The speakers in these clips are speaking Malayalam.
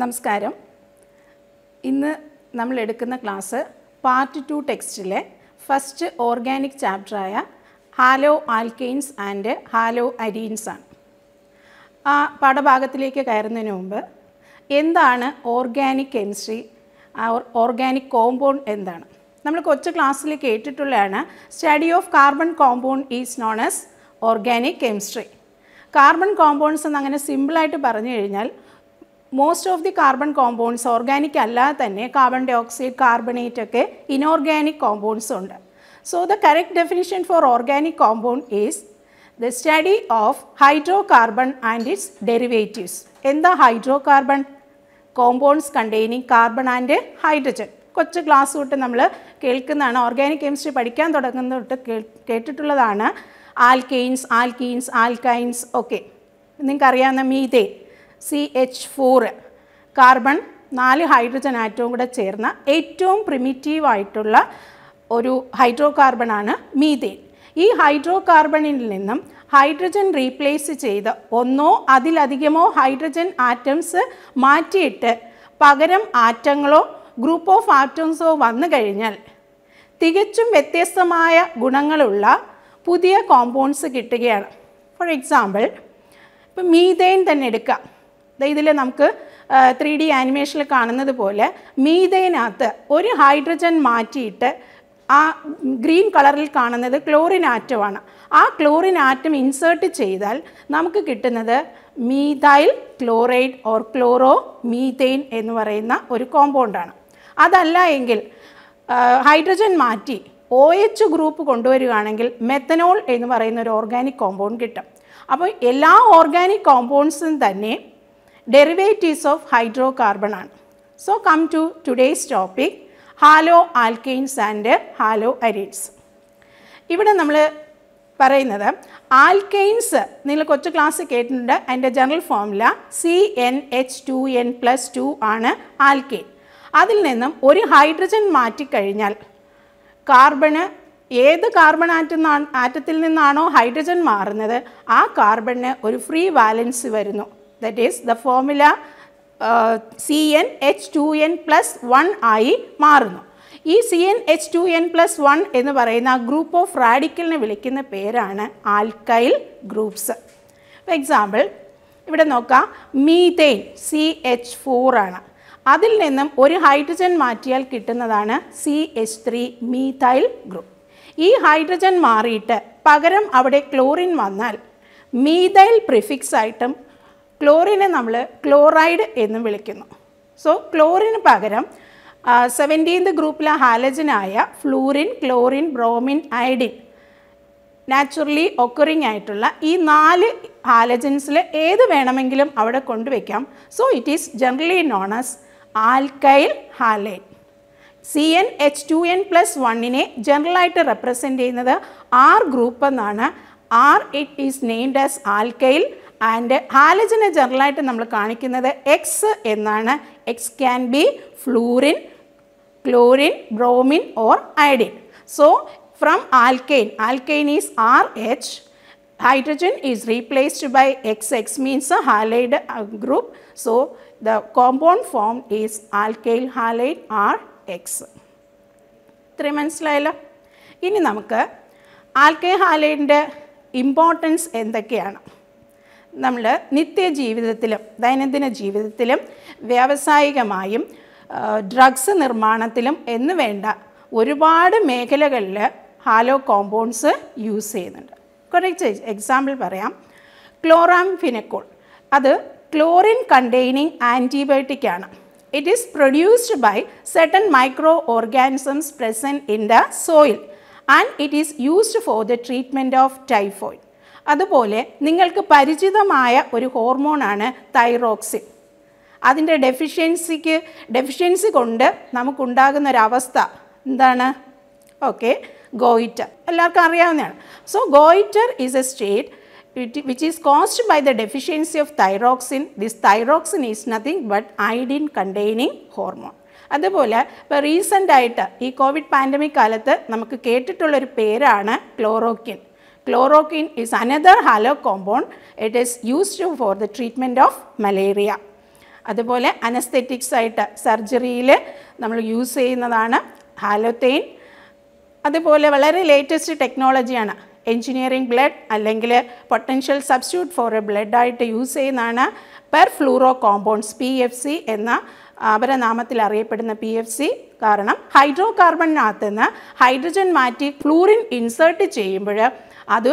നമസ്കാരം ഇന്ന് നമ്മൾ എടുക്കുന്ന ക്ലാസ് പാർട്ട് ടു ടെക്സ്റ്റിലെ ഫസ്റ്റ് ഓർഗാനിക് ചാപ്റ്ററായ hello alkanes and hello haloarenes ആണ് ആ പാഠഭാഗത്തിലേക്ക് കയറുന്നതിന് മുമ്പ് എന്താണ് ഓർഗാനിക് കെമിസ്ട്രി ഓർഗാനിക് കോമ്പൗണ്ട് എന്താണ് നമ്മൾ കൊച്ചു ക്ലാസ്സിൽ കേട്ടിട്ടുള്ളതാണ് study of carbon compound is known as organic chemistry carbon compounds എന്നങ്ങനെ സിമ്പിളായിട്ട് പറഞ്ഞു കഴിഞ്ഞാൽ most of the carbon compounds organic അല്ലാതെ തന്നെ കാർബൺ ഡയോക്സൈഡ് കാർബണേറ്റ് ഒക്കെ ഇനോർഗാനിക് കോമ്പൗണ്ട്സ് ഉണ്ട് so the correct definition for organic compound is the study of hydrocarbon and its derivatives എന്താ hydrocarbon compounds containing carbon and hydrogen കൊച്ചു ക്ലാസ് തൊട്ട് നമ്മൾ കേൾക്കുന്നതാണ് ഓർഗാനിക് കെമിസ്ട്രി പഠിക്കാൻ തുടങ്ങുന്ന തൊട്ട് കേട്ടിട്ടുള്ളതാണ് ആൽക്കെയിൻസ് ആൽക്കീൻസ് ആൽക്കൈൻസ് ഒക്കെ നിങ്ങൾക്കറിയാവുന്ന methane C H four carbon നാല് ഹൈഡ്രജൻ ആറ്റവും കൂടെ ചേർന്ന ഏറ്റവും പ്രിമിറ്റീവായിട്ടുള്ള ഒരു ഹൈഡ്രോ കാർബണാണ് മീതേൻ ഈ ഹൈഡ്രോ കാർബണിൽ നിന്നും ഹൈഡ്രജൻ റീപ്ലേസ് ചെയ്ത് ഒന്നോ അതിലധികമോ ഹൈഡ്രജൻ ആറ്റംസ് മാറ്റിയിട്ട് പകരം ആറ്റങ്ങളോ ഗ്രൂപ്പ് ഓഫ് ആറ്റംസോ വന്നു കഴിഞ്ഞാൽ തികച്ചും വ്യത്യസ്തമായ ഗുണങ്ങളുള്ള പുതിയ കോമ്പൗണ്ട്സ് കിട്ടുകയാണ് ഫോർ എക്സാമ്പിൾ ഇപ്പം മീതേൻ തന്നെ എടുക്കാം ഇതിൽ നമുക്ക് ത്രീ ഡി ആനിമേഷനിൽ കാണുന്നത് പോലെ മീതേനകത്ത് ഒരു ഹൈഡ്രജൻ മാറ്റിയിട്ട് ആ ഗ്രീൻ കളറിൽ കാണുന്നത് ക്ലോറിൻ ആറ്റമാണ് ആ ക്ലോറിൻ ആറ്റം ഇൻസേർട്ട് ചെയ്താൽ നമുക്ക് കിട്ടുന്നത് methyl chloride or chloromethane എന്ന് പറയുന്ന ഒരു കോമ്പൗണ്ടാണ് അതല്ല എങ്കിൽ ഹൈഡ്രജൻ മാറ്റി ഒ എച്ച് ഗ്രൂപ്പ് കൊണ്ടുവരികയാണെങ്കിൽ മെത്തനോൾ എന്ന് പറയുന്ന ഒരു ഓർഗാനിക് കോമ്പൗണ്ട് കിട്ടും അപ്പോൾ എല്ലാ ഓർഗാനിക് കോമ്പൗണ്ട്സും തന്നെ ഓഫ് ഹൈഡ്രോ കാർബൺ ആണ് so come to today's topic hello alkanes and hello haloarenes ഇവിടെ നമ്മൾ പറയുന്നത് ആൽക്കെയിൻസ് നിങ്ങൾ കൊച്ചു ക്ലാസ് കേട്ടിട്ടുണ്ട് അതിൻ്റെ general formula C n H two n plus two ആണ് ആൽക്കെയിൻ അതിൽ നിന്നും ഒരു ഹൈഡ്രജൻ മാറ്റിക്കഴിഞ്ഞാൽ കാർബണ് ഏത് കാർബൺ ആറ്റം ആറ്റത്തിൽ നിന്നാണോ ഹൈഡ്രജൻ മാറുന്നത് ആ കാർബണിന് ഒരു ഫ്രീ വാലൻസ് വരുന്നു that is the formula C n H two n plus one ആയി മാറുന്നു ഈ C n H two n plus one എന്ന് പറയുന്ന ആ ഗ്രൂപ്പ് ഓഫ് റാഡിക്കലിനെ വിളിക്കുന്ന പേരാണ് ആൽക്കൈൽ ഗ്രൂപ്പ്സ് ഇപ്പോൾ എക്സാമ്പിൾ ഇവിടെ നോക്കാം മീതെയിൻ സി എച്ച് ഫോറാണ് അതിൽ നിന്നും ഒരു ഹൈഡ്രജൻ മാറ്റിയാൽ കിട്ടുന്നതാണ് C H three methyl group ഈ ഹൈഡ്രജൻ മാറിയിട്ട് പകരം അവിടെ ക്ലോറിൻ വന്നാൽ മീതൈൽ പ്രിഫിക്സ് ആയിട്ടും ക്ലോറിനെ നമ്മൾ ക്ലോറൈഡ് എന്നും വിളിക്കുന്നു സോ ക്ലോറിന് പകരം സെവൻറ്റീൻത് ഗ്രൂപ്പിലെ ഹാലജനായ fluorine chlorine bromine iodine naturally occurring ആയിട്ടുള്ള ഈ നാല് ഹാലജൻസിൽ ഏത് വേണമെങ്കിലും അവിടെ കൊണ്ടുവയ്ക്കാം so it is generally known as alkyl halide C n H two n plus വണ്ണിനെ ജനറലായിട്ട് റെപ്രസെൻ്റ് ചെയ്യുന്നത് ആർ ഗ്രൂപ്പ് എന്നാണ് R it is named as alkyl and ഹാലജനെ ജനറലായിട്ട് നമ്മൾ കാണിക്കുന്നത് എക്സ് എന്നാണ് X can be fluorine chlorine bromine or iodine so from alkane alkane is R H hydrogen hydrogen by X X means means halide group so the compound form is alkyl halide R X ഇത്രയും മനസ്സിലായല്ലോ ഇനി നമുക്ക് ആൽക്കെ ഹാലൈഡിൻ്റെ ഇമ്പോർട്ടൻസ് എന്തൊക്കെയാണ് നമ്മൾ നിത്യജീവിതത്തിലും ദൈനംദിന ജീവിതത്തിലും വ്യാവസായികമായും ഡ്രഗ്സ് നിർമ്മാണത്തിലും എന്ന് വേണ്ട ഒരുപാട് മേഖലകളിൽ ഹാലോ കോമ്പൗണ്ട്സ് യൂസ് ചെയ്യുന്നുണ്ട് കുറച്ച് എക്സാമ്പിൾ പറയാം ക്ലോറാംഫിനക്കോൾ അത് ക്ലോറിൻ കണ്ടെയ്നിങ് ആൻറ്റിബയോട്ടിക് ആണ് it is produced by certain microorganisms present in the soil and it is used for the treatment of typhoid അതുപോലെ നിങ്ങൾക്ക് പരിചിതമായ ഒരു ഹോർമോണാണ് തൈറോക്സിൻ അതിൻ്റെ ഡെഫിഷ്യൻസിക്ക് ഡെഫിഷ്യൻസി കൊണ്ട് നമുക്കുണ്ടാകുന്ന ഒരവസ്ഥ എന്താണ് ഓക്കെ ഗോയിറ്റർ എല്ലാവർക്കും അറിയാവുന്നതാണ് so goitre is a state It, which is caused by the deficiency of thyroxine. This thyroxine is nothing but iodine containing hormone. അതുപോലെ ഇപ്പോൾ റീസെൻ്റായിട്ട് ആയിട്ട് ഈ കോവിഡ് പാൻഡമിക് കാലത്ത് നമുക്ക് കേട്ടിട്ടുള്ളൊരു പേരാണ് chloroquine Chloroquine is another halo compound. It is used for the treatment of malaria. അതുപോലെ അനസ്തെറ്റിക്സ് ആയിട്ട് സർജറിയിൽ നമ്മൾ യൂസ് ചെയ്യുന്നതാണ് ഹാലോത്തെയിൻ അതുപോലെ വളരെ ലേറ്റസ്റ്റ് ടെക്നോളജിയാണ് എൻജിനീയറിംഗ് ബ്ലഡ് അല്ലെങ്കിൽ പൊട്ടൻഷ്യൽ സബ്സ്റ്റിറ്റ്യൂട്ട് ഫോർ എ ബ്ലഡായിട്ട് യൂസ് ചെയ്യുന്നതാണ് perfluoro compounds P F C എന്ന അപരനാമത്തിൽ അറിയപ്പെടുന്ന പി എഫ് സി കാരണം ഹൈഡ്രോ കാർബണിനകത്ത് നിന്ന് ഹൈഡ്രജൻ മാറ്റി ഫ്ലൂറിൻ ഇൻസേർട്ട് ചെയ്യുമ്പോൾ അത്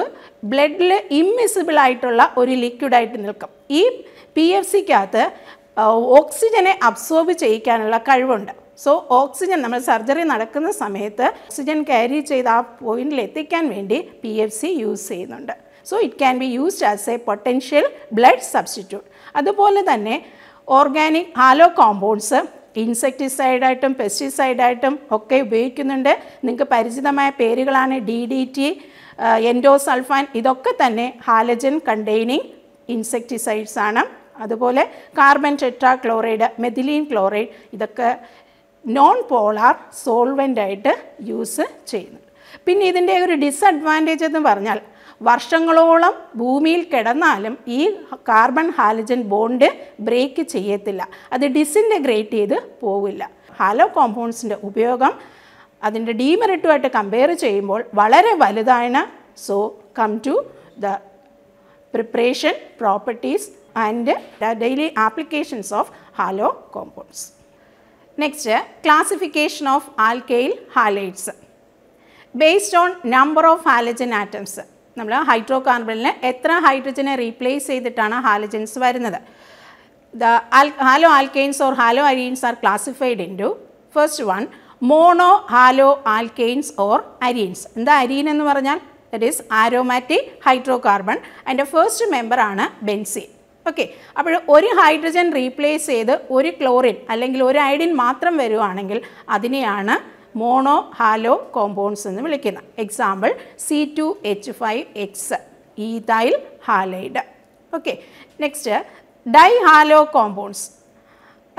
ബ്ലഡിൽ ഇമ്മിസിബിൾ ആയിട്ടുള്ള ഒരു ലിക്വിഡായിട്ട് നിൽക്കും ഈ പി എഫ് സിക്കകത്ത് ഓക്സിജനെ അബ്സോർബ് ചെയ്യിക്കാനുള്ള കഴിവുണ്ട് സോ ഓക്സിജൻ നമ്മൾ സർജറി നടക്കുന്ന സമയത്ത് ഓക്സിജൻ ക്യാരി ചെയ്ത് ആ പോയിന്റിൽ എത്തിക്കാൻ വേണ്ടി പി എഫ് സി യൂസ് ചെയ്യുന്നുണ്ട് so it can be used as a potential blood substitute അതുപോലെ തന്നെ ഓർഗാനിക് ഹാലോ കോമ്പൗണ്ട്സ് ഇൻസെക്ടിസൈഡായിട്ടും പെസ്റ്റിസൈഡായിട്ടും ഒക്കെ ഉപയോഗിക്കുന്നുണ്ട് നിങ്ങൾക്ക് പരിചിതമായ പേരുകളാണ് ഡി ഡി ടി എൻഡോസൾഫാൻ ഇതൊക്കെ തന്നെ ഹാലജൻ കണ്ടെയ്നിങ് ഇൻസെക്ടിസൈഡ്സ് ആണ് അതുപോലെ carbon tetrachloride methylene chloride ഇതൊക്കെ നോൺ പോളാർ സോൾവെൻ്റായിട്ട് യൂസ് ചെയ്യുന്നു പിന്നെ ഇതിൻ്റെ ഒരു ഡിസഡ്വാൻറ്റേജ് എന്ന് പറഞ്ഞാൽ വർഷങ്ങളോളം ഭൂമിയിൽ കിടന്നാലും ഈ കാർബൺ ഹാലജൻ ബോണ്ട് ബ്രേക്ക് ചെയ്യത്തില്ല അത് ഡിസിൻറ്റഗ്രേറ്റ് ചെയ്ത് പോവില്ല ഹാലോ കോമ്പൗണ്ട്സിൻ്റെ ഉപയോഗം അതിൻ്റെ ഡീമെറിറ്റുമായിട്ട് കമ്പയർ ചെയ്യുമ്പോൾ വളരെ വലുതാണ് so come to the preparation properties and the daily applications of halo compounds next classification of alkyl halides based on number of halogen atoms നമ്മൾ ഹൈഡ്രോ കാർബണിന് എത്ര ഹൈഡ്രജനെ റീപ്ലേസ് ചെയ്തിട്ടാണ് ഹാലജൻസ് വരുന്നത് the al hello alkanes or haloarenes are classified into first one hello alkanes or arenes എന്താ അരീൻ എന്ന് പറഞ്ഞാൽ that is aromatic hydrocarbon അതിൻ്റെ ഫസ്റ്റ് മെമ്പർ ആണ് ബെൻസീൻ ഓക്കെ അപ്പോൾ ഒരു ഹൈഡ്രജൻ റീപ്ലേസ് ചെയ്ത് ഒരു ക്ലോറിൻ അല്ലെങ്കിൽ ഒരു അയഡിൻ മാത്രം വരുവാണെങ്കിൽ അതിനെയാണ് മോണോ ഹാലോ കോമ്പൗണ്ട്സ് എന്ന് വിളിക്കുന്നത് example C two H five X ethyl halide okay next di hello compounds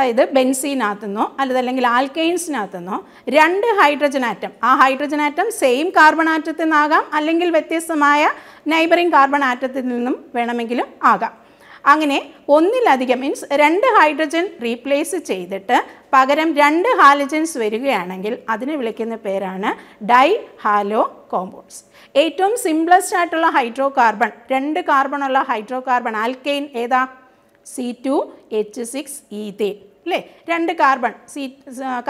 അതായത് ബെൻസീനകത്തുനിന്നോ അല്ലെങ്കിൽ ആൽക്കെയിൻസിനകത്തുനിന്നോ രണ്ട് ഹൈഡ്രജൻ ആറ്റം ആ ഹൈഡ്രജൻ ആറ്റം സെയിം കാർബൺ ആറ്റത്തിൽ നിന്നാകാം അല്ലെങ്കിൽ വ്യത്യസ്തമായ നൈബറിംഗ് കാർബൺ ആറ്റത്തിൽ നിന്നും വേണമെങ്കിലും ആകാം അങ്ങനെ ഒന്നിലധികം മീൻസ് രണ്ട് ഹൈഡ്രജൻ റീപ്ലേസ് ചെയ്തിട്ട് പകരം രണ്ട് ഹാലജൻസ് വരികയാണെങ്കിൽ അതിനെ വിളിക്കുന്ന പേരാണ് ഡൈ ഹാലോ കോമ്പൗണ്ട്സ് ഏറ്റവും സിംപ്ലസ്റ്റ് ആയിട്ടുള്ള ഹൈഡ്രോ കാർബൺ രണ്ട് ഉള്ള ഹൈഡ്രോ കാർബൺ ആൽക്കെയിൻ ഏതാ C two H six ethane അല്ലേ രണ്ട് carbon C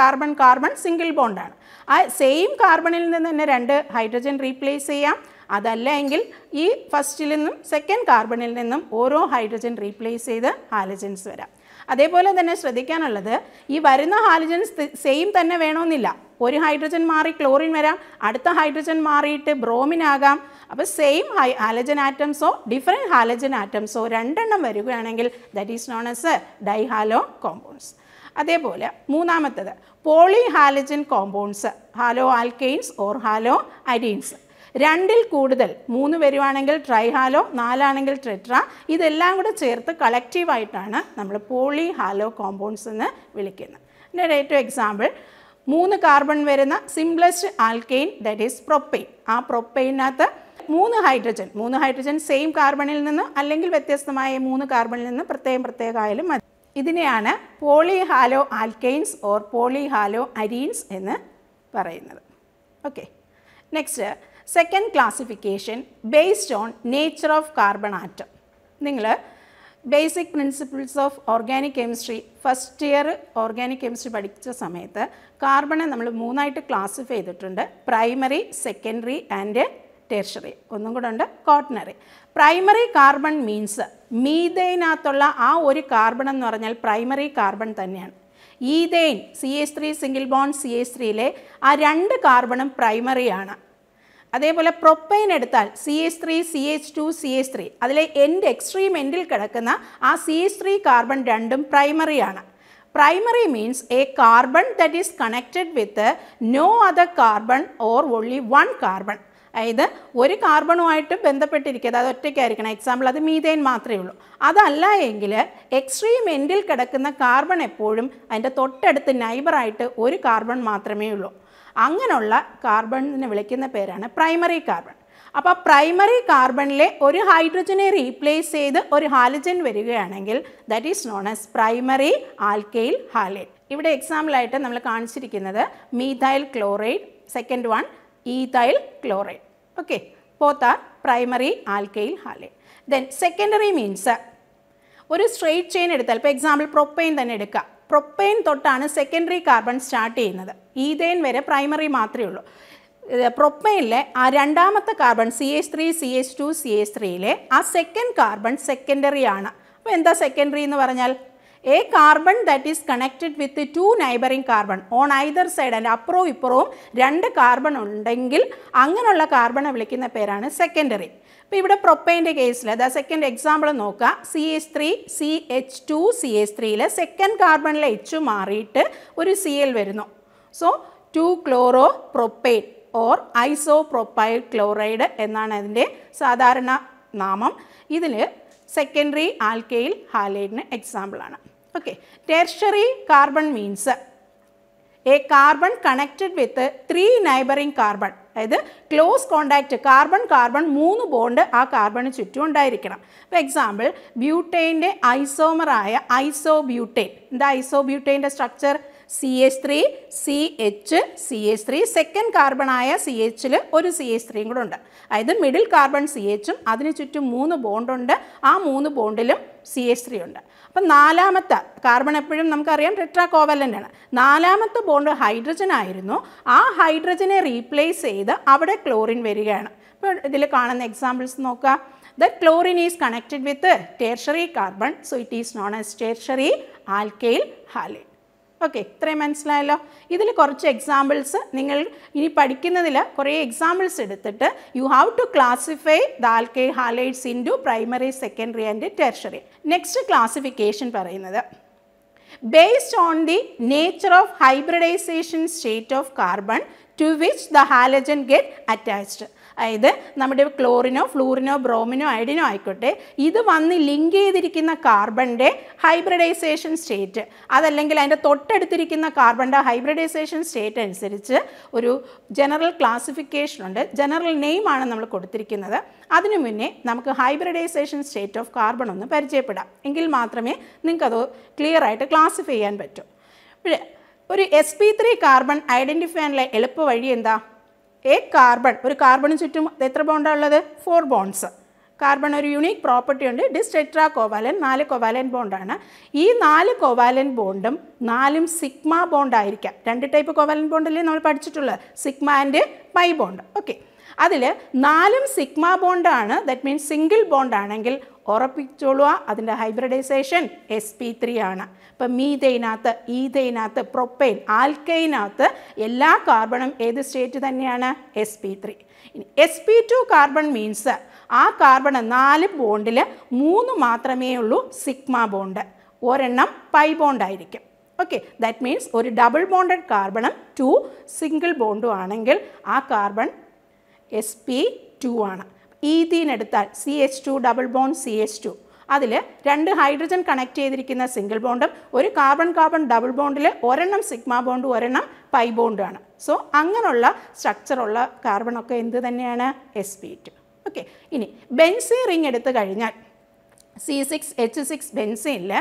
carbon carbon single ബോണ്ടാണ് ആ സെയിം കാർബണിൽ നിന്ന് തന്നെ രണ്ട് ഹൈഡ്രജൻ റീപ്ലേസ് ചെയ്യാം അതല്ല എങ്കിൽ ഈ ഫസ്റ്റിൽ നിന്നും സെക്കൻഡ് കാർബണിൽ നിന്നും ഓരോ ഹൈഡ്രജൻ റീപ്ലേസ് ചെയ്ത് ഹാലജൻസ് വരാം അതേപോലെ തന്നെ ശ്രദ്ധിക്കാനുള്ളത് ഈ വരുന്ന ഹാലജൻ സെയിം തന്നെ വേണമെന്നില്ല ഒരു ഹൈഡ്രജൻ മാറി ക്ലോറിൻ വരാം അടുത്ത ഹൈഡ്രജൻ മാറിയിട്ട് ബ്രോമിൻ ആകാം അപ്പോൾ സെയിം ഹൈ ഹാലജൻ ആറ്റംസോ ഡിഫറെൻറ്റ് ഹാലജൻ ആറ്റംസോ രണ്ടെണ്ണം വരികയാണെങ്കിൽ that is known as dihalo compounds അതേപോലെ മൂന്നാമത്തത് polyhalogen compounds hello alkanes or haloarenes രണ്ടിൽ കൂടുതൽ മൂന്ന് വരുവാണെങ്കിൽ ട്രൈഹാലോ നാലാണെങ്കിൽ ട്രെട്ര ഇതെല്ലാം കൂടെ ചേർത്ത് കളക്റ്റീവായിട്ടാണ് നമ്മൾ പോളി ഹാലോ കോമ്പൗണ്ട്സ് എന്ന് വിളിക്കുന്നത് എൻ്റെ ഏറ്റവും എക്സാമ്പിൾ മൂന്ന് കാർബൺ വരുന്ന simplest alkane that is propane ആ പ്രൊപ്പെയിനകത്ത് മൂന്ന് ഹൈഡ്രജൻ മൂന്ന് ഹൈഡ്രജൻ സെയിം കാർബണിൽ നിന്ന് അല്ലെങ്കിൽ വ്യത്യസ്തമായ മൂന്ന് കാർബണിൽ നിന്ന് പ്രത്യേകം പ്രത്യേക മതി ഇതിനെയാണ് hello alkanes or polyhaloarenes എന്ന് പറയുന്നത് okay next second classification based on nature of carbon atom നിങ്ങൾ basic principles of organic chemistry first year organic chemistry പഠിച്ച സമയത്ത് കാർബണെ നമ്മൾ മൂന്നായിട്ട് ക്ലാസിഫൈ ചെയ്തിട്ടുണ്ട് പ്രൈമറി സെക്കൻഡറി ആൻഡ് ടെർഷറി ഒന്നും കൂടെ ഉണ്ട് കോർട്ടനറി പ്രൈമറി കാർബൺ മീൻസ് മീതൈനകത്തുള്ള ആ ഒരു കാർബൺ എന്ന് പറഞ്ഞാൽ പ്രൈമറി കാർബൺ തന്നെയാണ് ethane C S three single bond C S ത്രീയിലെ ആ രണ്ട് കാർബണും പ്രൈമറിയാണ് അതേപോലെ പ്രൊപ്പൈൻ എടുത്താൽ C H three C H two C H three അതിലെ എൻഡ് എക്സ്ട്രീം എൻഡിൽ കിടക്കുന്ന ആ സി എച്ച് ത്രീ കാർബൺ രണ്ടും പ്രൈമറിയാണ് primary means a carbon that is connected with no other carbon or only one carbon അതായത് ഒരു കാർബണുമായിട്ട് ബന്ധപ്പെട്ടിരിക്കുക അത് ഒറ്റയ്ക്കായിരിക്കണം എക്സാമ്പിൾ അത് മീതേൻ മാത്രമേ ഉള്ളൂ അതല്ല എങ്കിൽ എക്സ്ട്രീം എൻഡിൽ കിടക്കുന്ന കാർബൺ എപ്പോഴും അതിൻ്റെ തൊട്ടടുത്ത് നൈബറായിട്ട് ഒരു കാർബൺ മാത്രമേ ഉള്ളൂ അങ്ങനെയുള്ള കാർബണിനെ വിളിക്കുന്ന പേരാണ് പ്രൈമറി കാർബൺ അപ്പോൾ പ്രൈമറി കാർബണിലെ ഒരു ഹൈഡ്രജനെ റീപ്ലേസ് ചെയ്ത് ഒരു ഹാലജൻ വരികയാണെങ്കിൽ that is known as primary alkyl halide ഇവിടെ എക്സാമ്പിളായിട്ട് നമ്മൾ കാണിച്ചിരിക്കുന്നത് methyl chloride second one ethyl chloride okay both are primary alkyl halide then secondary means ഒരു സ്ട്രെയിറ്റ് ചെയിൻ എടുത്താൽ ഇപ്പോൾ എക്സാമ്പിൾ പ്രൊപ്പൈൻ തന്നെ എടുക്കുക പ്രൊപ്പെയിൻ തൊട്ടാണ് സെക്കൻഡറി കാർബൺ സ്റ്റാർട്ട് ചെയ്യുന്നത് ഈതേൻ വരെ പ്രൈമറി മാത്രമേ ഉള്ളൂ പ്രൊപ്പെയിനിലെ ആ രണ്ടാമത്തെ carbon C H three C H two C H ത്രീയിലെ ആ സെക്കൻഡ് കാർബൺ സെക്കൻഡറി ആണ് അപ്പോൾ എന്താ സെക്കൻഡറി എന്ന് പറഞ്ഞാൽ a carbon that is connected with two neighbouring carbon on either side അതിൻ്റെ അപ്പുറവും ഇപ്പുറവും രണ്ട് കാർബൺ ഉണ്ടെങ്കിൽ അങ്ങനെയുള്ള കാർബണെ വിളിക്കുന്ന പേരാണ് സെക്കൻഡറി അപ്പോൾ ഇവിടെ പ്രൊപ്പൈൻ്റെ കേസിൽ അതാ സെക്കൻഡ് എക്സാമ്പിൾ നോക്കുക C H three C H two C H ത്രീയിൽ സെക്കൻഡ് കാർബണിലെ എച്ച് മാറിയിട്ട് ഒരു സി എൽ വരുന്നു so two chloropropane or isopropyl chloride എന്നാണ് അതിൻ്റെ സാധാരണ നാമം ഇതിൽ സെക്കൻഡറി ആൽക്കെയിൽ ഹാലൈഡിന് എക്സാമ്പിളാണ് okay tertiary carbon means a carbon connected with three neighbouring carbon അതായത് ക്ലോസ് കോണ്ടാക്റ്റ് കാർബൺ കാർബൺ മൂന്ന് ബോണ്ട് ആ കാർബണ് ചുറ്റും ഉണ്ടായിരിക്കണം ഫോർ എക്സാമ്പിൾ ബ്യൂട്ടൈൻ്റെ ഐസോമറായ ബ്യൂട്ടൈൻ എന്താ ബ്യൂട്ടൈൻ്റെ structure C H three C H C H three second കാർബണായ സി എച്ചിൽ ഒരു സി എച്ച് ത്രീയും കൂടെ ഉണ്ട് അതായത് മിഡിൽ കാർബൺ സി എച്ചും അതിന് ചുറ്റും മൂന്ന് ബോണ്ടുണ്ട് ആ മൂന്ന് ബോണ്ടിലും സി എച്ച് ത്രീ ഉണ്ട് അപ്പം നാലാമത്തെ കാർബൺ എപ്പോഴും നമുക്കറിയാം ടെട്രാ കോവലൻ്റ് ആണ് നാലാമത്തെ ബോണ്ട് ഹൈഡ്രജൻ ആയിരുന്നു ആ ഹൈഡ്രജനെ റീപ്ലേസ് ചെയ്ത് അവിടെ ക്ലോറിൻ വരികയാണ് ഇപ്പോൾ ഇതിൽ കാണുന്ന എക്സാമ്പിൾസ് നോക്കുക the chlorine is connected with tertiary carbon so it is known as tertiary alkyl halide okay ഇത്രയും മനസ്സിലായല്ലോ ഇതിൽ കുറച്ച് എക്സാമ്പിൾസ് നിങ്ങൾ ഇനി പഠിക്കുന്നതിൽ കുറേ എക്സാമ്പിൾസ് എടുത്തിട്ട് you have to classify the alkyl halides into primary secondary and tertiary next classification പറയുന്നത് based on the nature of hybridisation state of carbon to which the halogen get attached. അതായത് നമ്മുടെ ക്ലോറിനോ ഫ്ലൂറിനോ ബ്രോമിനോ ഐഡിനോ ആയിക്കോട്ടെ ഇത് വന്ന് ലിങ്ക് ചെയ്തിരിക്കുന്ന കാർബണിൻ്റെ ഹൈബ്രിഡൈസേഷൻ സ്റ്റേറ്റ് അതല്ലെങ്കിൽ അതിൻ്റെ തൊട്ടടുത്തിരിക്കുന്ന കാർബണിൻ്റെ ഹൈബ്രിഡൈസേഷൻ സ്റ്റേറ്റ് അനുസരിച്ച് ഒരു ജനറൽ ക്ലാസിഫിക്കേഷൻ ഉണ്ട് ജനറൽ നെയിമാണ് നമ്മൾ കൊടുത്തിരിക്കുന്നത് അതിനു മുന്നേ നമുക്ക് ഹൈബ്രിഡൈസേഷൻ സ്റ്റേറ്റ് ഓഫ് കാർബൺ ഒന്ന് പരിചയപ്പെടാം എങ്കിൽ മാത്രമേ നിങ്ങൾക്കത് ക്ലിയർ ആയിട്ട് ക്ലാസിഫൈ ചെയ്യാൻ പറ്റൂ ഒരു S P three carbon identify ചെയ്യാനുള്ള എളുപ്പ വഴി എന്താ എ കാർബൺ ഒരു കാർബണിന് ചുറ്റും എത്ര ബോണ്ടാണ് ഉള്ളത് ഫോർ ബോൺസ് കാർബൺ ഒരു യുണീക്ക് പ്രോപ്പർട്ടി ഉണ്ട് ഡിസ്റ്റെട്രാ ടെട്രാ കോവാലൻ നാല് കോവാലൻ ബോണ്ടാണ് ഈ നാല് കോവാലൻ ബോണ്ടും നാലും സിഗ്മ ബോണ്ടായിരിക്കാം രണ്ട് ടൈപ്പ് കോവാലൻ ബോണ്ടല്ലേ നമ്മൾ പഠിച്ചിട്ടുള്ളത് sigma and pi bond okay അതിൽ നാലും സിഗ്മ ബോണ്ടാണ് ദറ്റ് മീൻസ് സിംഗിൾ ബോണ്ട് ആണെങ്കിൽ ഉറപ്പിച്ചോളുക അതിൻ്റെ ഹൈബ്രിഡൈസേഷൻ എസ് പി ത്രീ ആണ് ഇപ്പം മീതൈനകത്ത് ഈതൈനകത്ത് പ്രൊപ്പൈൻ ആൽക്കൈനകത്ത് എല്ലാ കാർബണും ഏത് സ്റ്റേറ്റ് തന്നെയാണ് S P three S P two carbon means ആ കാർബൺ നാല് ബോണ്ടിൽ മൂന്ന് മാത്രമേ ഉള്ളൂ സിഗ്മ ബോണ്ട് ഒരെണ്ണം പൈ ബോണ്ടായിരിക്കും ഓക്കെ ദാറ്റ് മീൻസ് ഒരു ഡബിൾ ബോണ്ടഡ് കാർബണും ടു സിംഗിൾ ബോണ്ടും ആണെങ്കിൽ ആ കാർബൺ എസ് പി ടു ആണ് ഈതീൻ എടുത്താൽ C H two double bond C H two അതിൽ രണ്ട് ഹൈഡ്രജൻ കണക്ട് ചെയ്തിരിക്കുന്ന സിംഗിൾ ബോണ്ടും ഒരു കാർബൺ കാർബൺ ഡബിൾ ബോണ്ടിൽ ഒരെണ്ണം സിഗ്മ ബോണ്ട് ഒരെണ്ണം പൈ ബോണ്ടുമാണ് സോ അങ്ങനെയുള്ള സ്ട്രക്ചറുള്ള കാർബണൊക്കെ എന്ത് തന്നെയാണ് എസ് പി ടു ഓക്കെ ഇനി ബെൻസി റിംഗ് എടുത്ത് കഴിഞ്ഞാൽ സി സിക്സ് എച്ച് സിക്സ് ബെൻസിനിൽ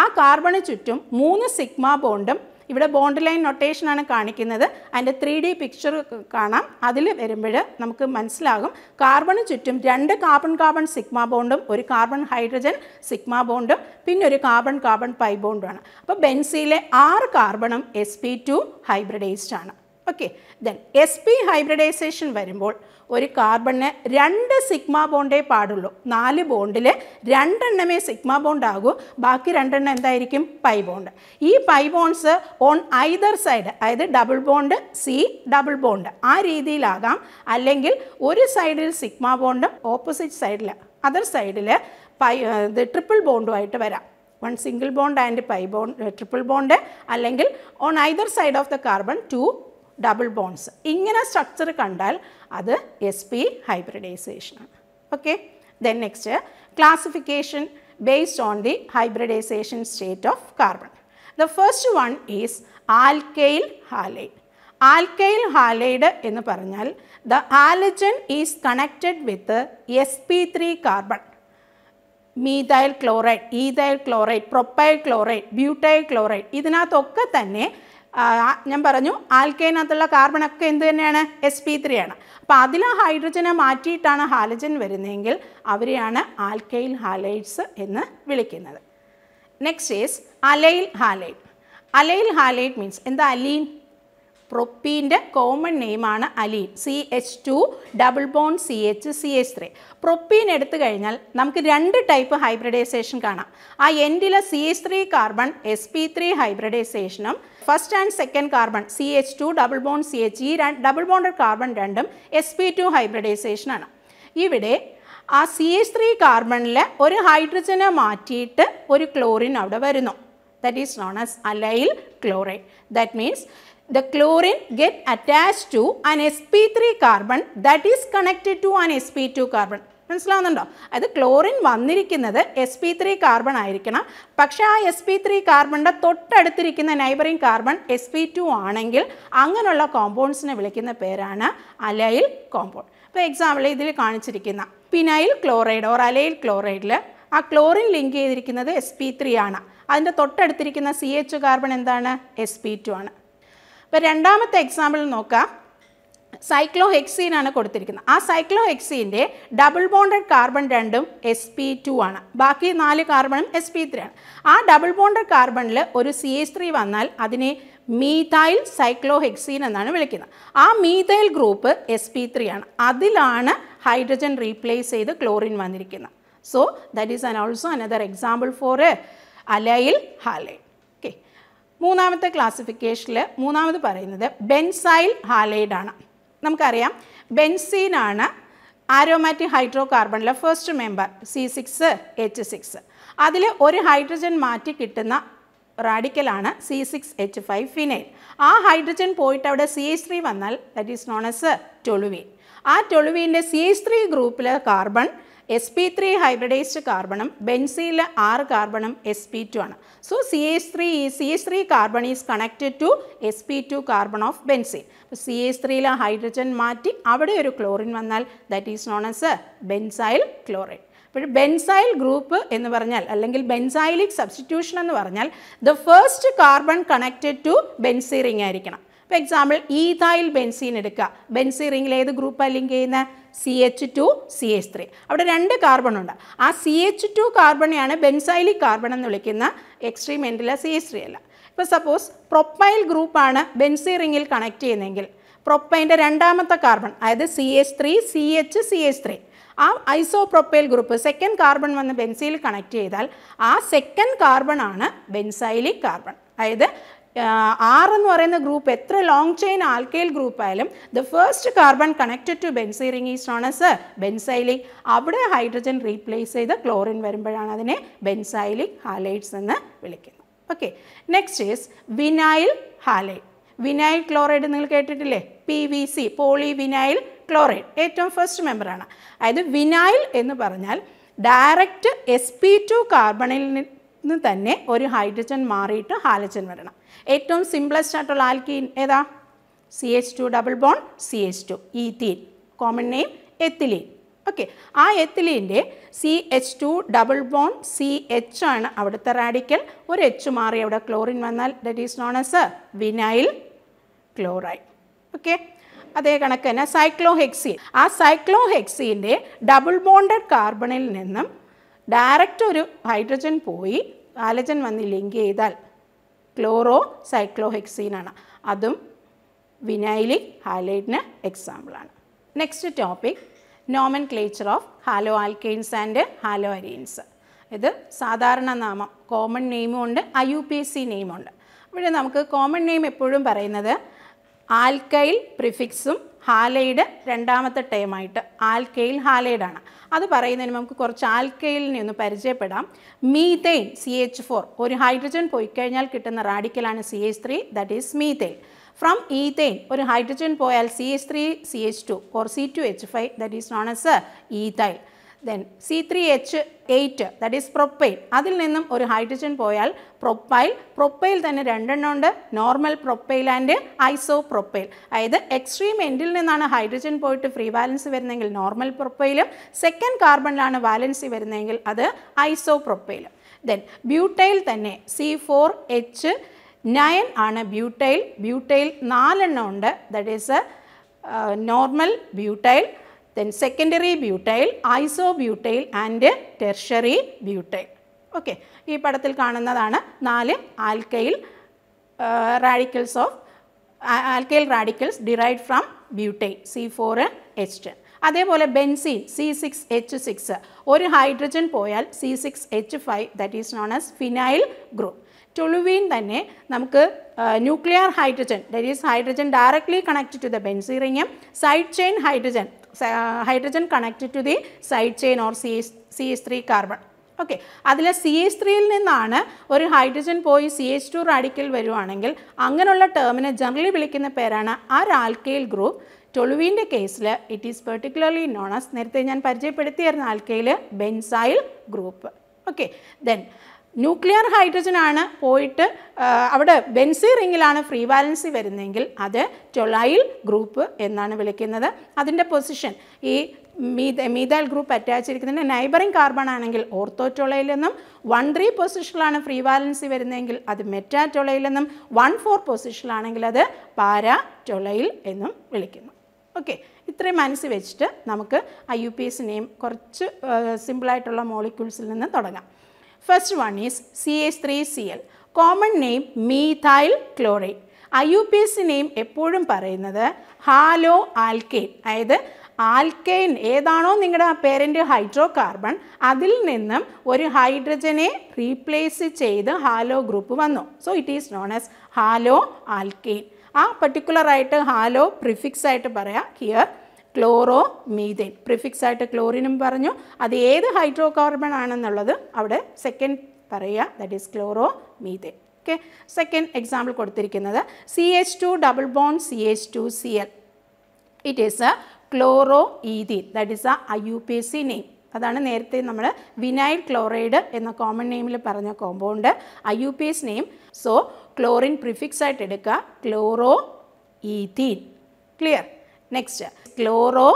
ആ കാർബണ് ചുറ്റും മൂന്ന് സിഗ്മ ബോണ്ടും ഇവിടെ ബോണ്ട് ലൈൻ നൊട്ടേഷൻ ആണ് കാണിക്കുന്നത് അതിൻ്റെ ത്രീ ഡി പിക്ചർ കാണാം അതിൽ വരുമ്പോൾ നമുക്ക് മനസ്സിലാകും കാർബണ് ചുറ്റും രണ്ട് കാർബൺ കാർബൺ സിഗ്മ ബോണ്ടും ഒരു കാർബൺ ഹൈഡ്രജൻ സിഗ്മ ബോണ്ടും പിന്നെ ഒരു കാർബൺ കാർബൺ പൈ ബോണ്ടുമാണ് അപ്പോൾ ബെൻസിയിലെ ആറ് കാർബണും എസ് പി ടു ഹൈബ്രിഡൈസ്ഡ് ആണ് okay then S P hybridisation വരുമ്പോൾ ഒരു കാർബണിന് രണ്ട് സിഗ്മ ബോണ്ടേ പാടുള്ളൂ നാല് ബോണ്ടിൽ രണ്ടെണ്ണമേ സിഗ്മ ബോണ്ട് ആകൂ ബാക്കി രണ്ടെണ്ണം എന്തായിരിക്കും പൈ ബോണ്ട് ഈ pi bonds on either side അതായത് double bond C double bond ആ രീതിയിലാകാം അല്ലെങ്കിൽ ഒരു സൈഡിൽ സിഗ്മ ബോണ്ടും ഓപ്പോസിറ്റ് സൈഡിൽ അതർ സൈഡിൽ പൈ ഇത് ട്രിപ്പിൾ ബോണ്ടുമായിട്ട് വരാം one single bond and pi bond triple bond അല്ലെങ്കിൽ on either side of the carbon two double bonds ഇങ്ങനെ സ്ട്രക്ചർ കണ്ടാൽ അത് എസ് പി ആണ് okay then next classification based on the hybridisation state of carbon the first one is alkyl halide alkyl halide എന്ന് പറഞ്ഞാൽ the halogen is connected with S P three carbon methyl chloride ethyl chloride propyl chloride butyl chloride ഇതിനകത്തൊക്കെ തന്നെ ഞാൻ പറഞ്ഞു ആൽക്കൈനകത്തുള്ള കാർബണൊക്കെ എന്ത് തന്നെയാണ് എസ് പി ത്രീ ആണ് അപ്പോൾ അതിൽ ആ ഹൈഡ്രജനെ മാറ്റിയിട്ടാണ് ഹാലജൻ വരുന്നതെങ്കിൽ അവരെയാണ് ആൽക്കൈൽ ഹാലൈഡ്സ് എന്ന് വിളിക്കുന്നത് next is allyl halide allyl halide means എന്താ അലീൻ പ്രൊപ്പീൻ്റെ കോമൺ നെയിമാണ് allene C H two double bond C H C H three propene എടുത്തു കഴിഞ്ഞാൽ നമുക്ക് രണ്ട് ടൈപ്പ് ഹൈബ്രിഡൈസേഷൻ കാണാം ആ എൻഡിലെ C H three carbon S P three ഹൈബ്രിഡൈസേഷനും first and second carbon C H two double bond C H ഈ ഡബിൾ ബോണ്ടഡ് കാർബൺ രണ്ടും എസ് പി ടു ഹൈബ്രിഡൈസേഷനാണ് ഇവിടെ ആ സി എച്ച് ത്രീ കാർബണിൽ ഒരു ഹൈഡ്രജനെ മാറ്റിയിട്ട് ഒരു ക്ലോറിൻ അവിടെ വരുന്നു that is known as allyl chloride that means the chlorine get attached to an sp3 carbon that is connected to an sp2 carbon മനസ്സിലാവുന്നുണ്ടോ അതായത് ക്ലോറിൻ വന്നിരിക്കുന്നത് എസ് പി ത്രീ കാർബൺ ആയിരിക്കണം പക്ഷേ ആ എസ് പി ത്രീ കാർബണിൻ്റെ തൊട്ടടുത്തിരിക്കുന്ന neighbouring carbon S P two ആണെങ്കിൽ അങ്ങനെയുള്ള കോമ്പൗണ്ട്സിനെ വിളിക്കുന്ന പേരാണ് അലൈൽ കോമ്പൗണ്ട് ഇപ്പോൾ എക്സാമ്പിൾ ഇതിൽ കാണിച്ചിരിക്കുന്ന പിനൈൽ ക്ലോറൈഡ് ഓർ അലൈൽ ക്ലോറൈഡിൽ ആ ക്ലോറിൻ ലിങ്ക് ചെയ്തിരിക്കുന്നത് എസ് പി ത്രീ ആണ് അതിൻ്റെ തൊട്ടടുത്തിരിക്കുന്ന സി എച്ച് കാർബൺ എന്താണ് എസ് പി ടു ആണ് അപ്പോൾ രണ്ടാമത്തെ എക്സാമ്പിൾ നോക്കാം സൈക്ലോ ഹെക്സീനാണ് കൊടുത്തിരിക്കുന്നത് ആ സൈക്ലോ ഹെക്സീൻ്റെ ഡബിൾ ബോണ്ടഡ് കാർബൺ രണ്ടും എസ് പി ടു ആണ് ബാക്കി നാല് കാർബണും എസ് പി ത്രീ ആണ് ആ ഡബിൾ ബോണ്ടഡ് കാർബണിൽ ഒരു സി എസ് ത്രീ വന്നാൽ അതിനെ മീഥൈൽ സൈക്ലോ ഹെക്സീൻ എന്നാണ് വിളിക്കുന്നത് ആ methyl group S P three ആണ് അതിലാണ് ഹൈഡ്രജൻ റീപ്ലേസ് ചെയ്ത് ക്ലോറിൻ വന്നിരിക്കുന്നത് so that is an also another example for allyl halide മൂന്നാമത്തെ ക്ലാസിഫിക്കേഷനിൽ മൂന്നാമത് പറയുന്നത് ബെൻസൈൽ ഹാലൈഡാണ് നമുക്കറിയാം ബെൻസീനാണ് ആരോമാറ്റിക് ഹൈഡ്രോ കാർബണിലെ first member C six H six അതിൽ ഒരു ഹൈഡ്രജൻ മാറ്റി കിട്ടുന്ന റാഡിക്കലാണ് C six H five phenyl ആ ഹൈഡ്രജൻ പോയിട്ട് അവിടെ സി എച്ച് ത്രീ വന്നാൽ that is known as toluene ആ ടൊളുവീൻ്റെ സി എച്ച് ത്രീ ഗ്രൂപ്പിലെ carbon S P three hybridised കാർബണും ബെൻസിയിൽ ആറ് കാർബണും എസ് പി ടു ആണ് so C H three C H three carbon is connected to S P two carbon of benzene C H ത്രീയിലെ ഹൈഡ്രജൻ മാറ്റി അവിടെ ഒരു ക്ലോറിൻ വന്നാൽ that is known as benzyl chlorine അപ്പോൾ ബെൻസൈൽ ഗ്രൂപ്പ് എന്ന് പറഞ്ഞാൽ അല്ലെങ്കിൽ ബെൻസൈലിക് സബ്സ്റ്റിറ്റ്യൂഷൻ എന്ന് പറഞ്ഞാൽ the first carbon connected to benzene ring ആയിരിക്കണം ഇപ്പോൾ എക്സാമ്പിൾ ഈഥായിൽ ബെൻസീൻ എടുക്കുക ബെൻസി റിങ്ങിൽ ഏത് ഗ്രൂപ്പാണ് ലിങ്ക് ചെയ്യുന്നത് C H two C H three അവിടെ രണ്ട് കാർബൺ ഉണ്ട് ആ സി എച്ച് ടു കാർബണെയാണ് ബെൻസൈലി കാർബൺ എന്ന് വിളിക്കുന്ന എക്സ്ട്രീം എൻഡിലെ സി എച്ച് ത്രീ അല്ല ഇപ്പോൾ സപ്പോസ് പ്രൊപ്പൈൽ ഗ്രൂപ്പാണ് ബെൻസി റിങ്ങിൽ കണക്ട് ചെയ്യുന്നതെങ്കിൽ പ്രൊപ്പൈൻ്റെ രണ്ടാമത്തെ കാർബൺ അതായത് C H three C H C H three ആ പ്രൊപ്പൈൽ ഗ്രൂപ്പ് സെക്കൻഡ് കാർബൺ വന്ന് ബെൻസിയിൽ കണക്ട് ചെയ്താൽ ആ സെക്കൻഡ് കാർബൺ ആണ് ബെൻസൈലിക് കാർബൺ അതായത് ആർ എന്ന് പറയുന്ന ഗ്രൂപ്പ് എത്ര ലോങ് ചെയിൻ ആൽക്കൈൽ ഗ്രൂപ്പ് ആയാലും the first carbon connected to benzene ring is known as benzylic അവിടെ ഹൈഡ്രജൻ റീപ്ലേസ് ചെയ്ത് ക്ലോറിൻ വരുമ്പോഴാണ് അതിനെ ബെൻസൈലിക് ഹാലൈഡ്സ് എന്ന് വിളിക്കുന്നത് okay next is vinyl halide vinyl chloride നിങ്ങൾ കേട്ടിട്ടില്ലേ P V C polyvinyl chloride ഏറ്റവും ഫസ്റ്റ് മെമ്പറാണ് അതായത് വിനൈൽ എന്ന് പറഞ്ഞാൽ ഡയറക്റ്റ് എസ് പി ടു കാർബണിൽ നിന്ന് തന്നെ ഒരു ഹൈഡ്രജൻ മാറിയിട്ട് ഹാലജൻ വരണം ഏറ്റവും സിംപ്ലസ്റ്റ് ആയിട്ടുള്ള ആൽക്കീൻ ഏതാ C H two double bond C H two ethene common name ethylene okay ആ എത്തിലീൻ്റെ C H two double bond C H ആണ് അവിടുത്തെ റാഡിക്കൽ ഒരു എച്ച് മാറി അവിടെ ക്ലോറിൻ വന്നാൽ that is known as vinyl chloride okay അതേ കണക്ക് തന്നെ സൈക്ലോഹെക്സീൻ ആ സൈക്ലോഹെക്സീൻ്റെ ഡബിൾ ബോണ്ടഡ് കാർബണിൽ നിന്നും ഡയറക്റ്റ് ഒരു ഹൈഡ്രജൻ പോയി ആലജൻ വന്ന് ലിങ്ക് ചെയ്താൽ ക്ലോറോ സൈക്ലോഹെക്സീനാണ് അതും വിനൈലിക് ഹാലൈറ്റിന് എക്സാമ്പിളാണ് next topic nomenclature of halo alkanes and hello arenes ഇത് സാധാരണ നാമം കോമൺ നെയിമും ഉണ്ട് I U P S C നെയിമുണ്ട് ഇവിടെ നമുക്ക് കോമൺ നെയിം എപ്പോഴും പറയുന്നത് ആൽക്കൈൽ പ്രിഫിക്സും ഹാലൈഡ് രണ്ടാമത്തെ ടേമായിട്ട് ആൽക്കെയിൽ ഹാലൈഡാണ് അത് പറയുന്നതിന് നമുക്ക് കുറച്ച് ആൽക്കെയിലിനെ ഒന്ന് പരിചയപ്പെടാം മീതെയിൻ സി എച്ച് ഫോർ ഒരു ഹൈഡ്രജൻ പോയി കഴിഞ്ഞാൽ കിട്ടുന്ന റാഡിക്കലാണ് C H three that is methane from ethane ഒരു ഹൈഡ്രജൻ പോയാൽ C H three C H two or C two H five that is known as ethyl then C three H eight that is propyl അതിൽ നിന്നും ഒരു ഹൈഡ്രജൻ പോയാൽ പ്രൊപ്പൈൽ പ്രൊപ്പൈൽ തന്നെ രണ്ടെണ്ണം ഉണ്ട് normal propyl and iso propyl അതായത് എക്സ്ട്രീം എൻഡിൽ നിന്നാണ് ഹൈഡ്രജൻ പോയിട്ട് ഫ്രീ വാലൻസ് വരുന്നതെങ്കിൽ നോർമൽ പ്രൊപ്പൈലും സെക്കൻഡ് കാർബണിലാണ് വാലൻസി വരുന്നതെങ്കിൽ അത് ഐസോ പ്രൊപ്പൈലും ദെൻ ബ്യൂട്ടൈൽ തന്നെ സി ഫോർ എച്ച് നയൻ ആണ് ബ്യൂട്ടൈൽ ബ്യൂട്ടൈൽ നാലെണ്ണം ഉണ്ട് that is normal butyl then secondary butyl iso butyl and tertiary butyl okay ഈ പടത്തിൽ കാണുന്നതാണ് നാല് alkyl radicals of alkyl radicals derived from butyl C four H ten അതേപോലെ benzene C six H six ഒരു ഹൈഡ്രജൻ പോയാൽ C six H five that is known as phenyl group toluene തന്നെ നമുക്ക് nuclear hydrogen that is hydrogen directly connect to the ബെൻസിറിങ്ങും side chain hydrogen the side chain or C S C S three carbon okay അതിൽ സി എസ് ത്രീയിൽ നിന്നാണ് ഒരു ഹൈഡ്രജൻ പോയി സി എച്ച് ടു റാഡിക്കൽ വരുവാണെങ്കിൽ അങ്ങനെയുള്ള ടേമിനെ ജനറലി വിളിക്കുന്ന പേരാണ് ആ ആൽക്കെയിൽ ഗ്രൂപ്പ് ടൊളുവിൻ്റെ കേസിൽ it is particularly known as നേരത്തെ ഞാൻ പരിചയപ്പെടുത്തിയായിരുന്നു alkyl benzyl group okay then nuclear hydrogen ആണ് പോയിട്ട് അവിടെ ബെൻസി റിങ്ങിലാണ് ഫ്രീ വാലൻസി വരുന്നതെങ്കിൽ അത് ടൊളൈൽ ഗ്രൂപ്പ് എന്നാണ് വിളിക്കുന്നത് അതിൻ്റെ പൊസിഷൻ ഈ മീത മീതാൽ ഗ്രൂപ്പ് അറ്റാച്ച് ഇരിക്കുന്നതിൻ്റെ നൈബറിംഗ് കാർബൺ ആണെങ്കിൽ ഓർത്തോറ്റോളയിൽ നിന്നും വൺ ത്രീ പൊസിഷനിലാണ് ഫ്രീ വാലൻസി വരുന്നതെങ്കിൽ അത് മെറ്റാറ്റോളയിൽ നിന്നും വൺ ഫോർ പൊസിഷനിലാണെങ്കിൽ അത് ടൊളയിൽ എന്നും വിളിക്കുന്നു ഓക്കെ ഇത്രയും മനസ്സിൽ വെച്ചിട്ട് നമുക്ക് ഐ യു പി എസിനെയും നെയിം കുറച്ച് സിമ്പിളായിട്ടുള്ള മോളിക്യൂൾസിൽ നിന്ന് തുടങ്ങാം H three C CH3Cl. Common name methyl chloride I U P S name എപ്പോഴും പറയുന്നത് ഹാലോ ആൽക്കെയിൻ അതായത് ആൽക്കെയിൻ ഏതാണോ നിങ്ങളുടെ പേരൻ്റ് ഹൈഡ്രോ കാർബൺ അതിൽ നിന്നും ഒരു ഹൈഡ്രജനെ റീപ്ലേസ് ചെയ്ത് ഹാലോ ഗ്രൂപ്പ് വന്നു so it is known as halo alkane ആ പർട്ടിക്കുലറായിട്ട് ഹാലോ പ്രിഫിക്സ് ആയിട്ട് പറയാം ഹിയർ ക്ലോറോ മീതേൻ പ്രിഫിക്സ് ആയിട്ട് ക്ലോറിനും പറഞ്ഞു അത് ഏത് ഹൈഡ്രോ കാർബൺ ആണെന്നുള്ളത് അവിടെ സെക്കൻഡ് പറയുക that is chloro methane okay second example കൊടുത്തിരിക്കുന്നത് C H two double bond C H two C L it is a chloro ethene that is a I U P C name അതാണ് നേരത്തെ നമ്മൾ വിനൈൽ ക്ലോറൈഡ് എന്ന കോമൺ നെയിമിൽ പറഞ്ഞ compound I U P S name so chlorine prefix ആയിട്ട് എടുക്കുക chloro ethene clear next chloro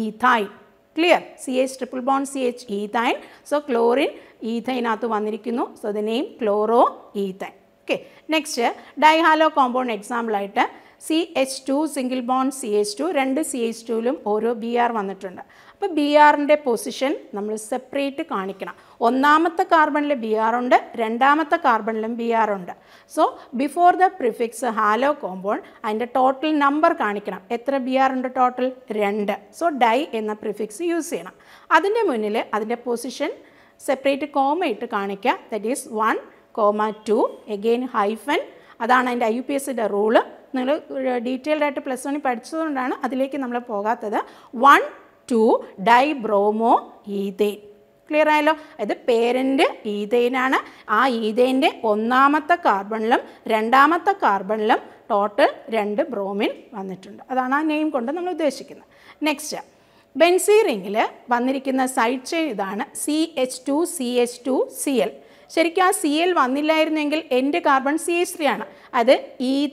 ethyne clear C H triple bond C H ethyne so chlorine ഈഥൈനകത്ത് വന്നിരിക്കുന്നു so the name chloro ethyne okay next dihalo compound എക്സാമ്പിളായിട്ട് C H two single bond C H two രണ്ട് സി എച്ച് ടുവിലും ഓരോ ബി ആർ വന്നിട്ടുണ്ട് അപ്പോൾ ബി ആറിൻ്റെ പൊസിഷൻ നമ്മൾ സെപ്പറേറ്റ് കാണിക്കണം ഒന്നാമത്തെ കാർബണിൽ ബി ഉണ്ട് രണ്ടാമത്തെ കാർബണിലും ബി ഉണ്ട് so before the prefix halo compound അതിൻ്റെ ടോട്ടൽ നമ്പർ കാണിക്കണം എത്ര ബി ഉണ്ട് ടോട്ടൽ രണ്ട് സോ ഡൈ എന്ന പ്രിഫിക്സ് യൂസ് ചെയ്യണം അതിൻ്റെ മുന്നിൽ അതിൻ്റെ പൊസിഷൻ സെപ്പറേറ്റ് കോമ ഇട്ട് കാണിക്കുക that is one comma two again hyphen അതാണ് അതിൻ്റെ ഐ യു പി എസിൻ്റെ റൂള് നിങ്ങൾ ഡീറ്റെയിൽഡായിട്ട് ആയിട്ട് പ്ലസ് വണ്ണി പഠിച്ചതുകൊണ്ടാണ് അതിലേക്ക് നമ്മൾ പോകാത്തത് one two bromo ethane clear ആയല്ലോ അതായത് പേരൻ്റ് ഈതേനാണ് ആ ഈതേൻ്റെ ഒന്നാമത്തെ കാർബണിലും രണ്ടാമത്തെ കാർബണിലും ടോട്ടൽ രണ്ട് ബ്രോമിൻ വന്നിട്ടുണ്ട് അതാണ് ആ നെയിം കൊണ്ട് നമ്മൾ ഉദ്ദേശിക്കുന്നത് നെക്സ്റ്റ് ബെൻസി റിങ്ങിൽ വന്നിരിക്കുന്ന സൈഡ് ചെയിൻ ഇതാണ് C H two C H two C L ശരിക്കും ആ സി എൽ വന്നില്ലായിരുന്നെങ്കിൽ എൻ്റെ കാർബൺ സി എച്ച് ത്രീ ആണ് അത്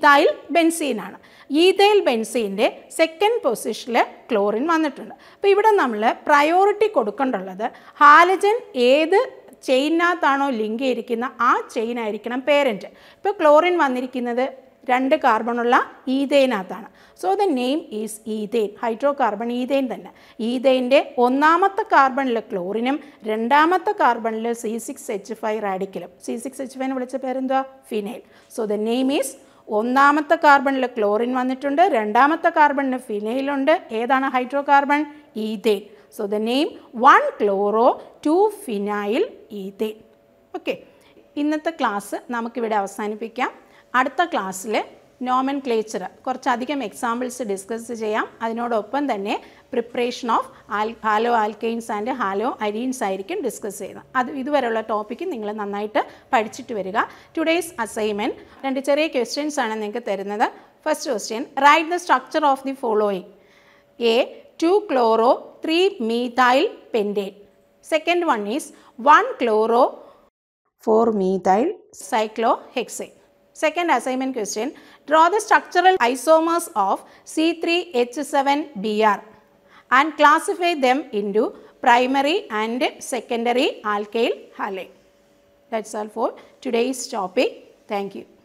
ബെൻസീൻ ബെൻസീനാണ് ഈതയിൽ ബെൻസീൻ്റെ സെക്കൻഡ് പൊസിഷനിൽ ക്ലോറിൻ വന്നിട്ടുണ്ട് അപ്പോൾ ഇവിടെ നമ്മൾ പ്രയോറിറ്റി കൊടുക്കേണ്ടുള്ളത് ഹാലജൻ ഏത് ചെയിനിനകത്താണോ ലിങ്ക് ചെയ്തിരിക്കുന്ന ആ ചെയിൻ ആയിരിക്കണം പേരൻറ്റ് ഇപ്പോൾ ക്ലോറിൻ വന്നിരിക്കുന്നത് രണ്ട് കാർബണുള്ള ഈതേനകത്താണ് so the name is ethane hydro carbon ethane തന്നെ ഈതേൻ്റെ ഒന്നാമത്തെ കാർബണിൽ ക്ലോറിനും രണ്ടാമത്തെ കാർബണിൽ സി സിക്സ് എച്ച് ഫൈവ് റാഡിക്കലും സി സിക്സ് എച്ച് ഫൈവിനെ വിളിച്ച പേരെന്താ phenyl so the name is ഒന്നാമത്തെ കാർബണിൽ ക്ലോറിൻ വന്നിട്ടുണ്ട് രണ്ടാമത്തെ കാർബണിന് ഫിനൈലുണ്ട് ഏതാണ് hydro carbon ethane so the name one chloro two phenyl ethane okay ഇന്നത്തെ ക്ലാസ് നമുക്കിവിടെ അവസാനിപ്പിക്കാം അടുത്ത ക്ലാസ്സിൽ നോമൻ ക്ലേച്ചർ കുറച്ചധികം എക്സാമ്പിൾസ് ഡിസ്കസ് ചെയ്യാം അതിനോടൊപ്പം തന്നെ പ്രിപ്പറേഷൻ ഓഫ് ആൽ hello alkanes and hello arenes ആയിരിക്കും ഡിസ്കസ് ചെയ്യുന്നത് അത് ഇതുവരെയുള്ള ടോപ്പിക്ക് നിങ്ങൾ നന്നായിട്ട് പഠിച്ചിട്ട് വരിക ടുഡേയ്സ് അസൈൻമെൻറ്റ് രണ്ട് ചെറിയ ക്വസ്റ്റ്യൻസ് ആണ് നിങ്ങൾക്ക് തരുന്നത് first question write the structure of the following a two chloro three methyl pentane second one is one chloro four methyl cyclo hexane Second assignment question, draw the structural isomers of C3H7Br and classify them into primary and secondary alkyl halide. That's all for today's topic. Thank you.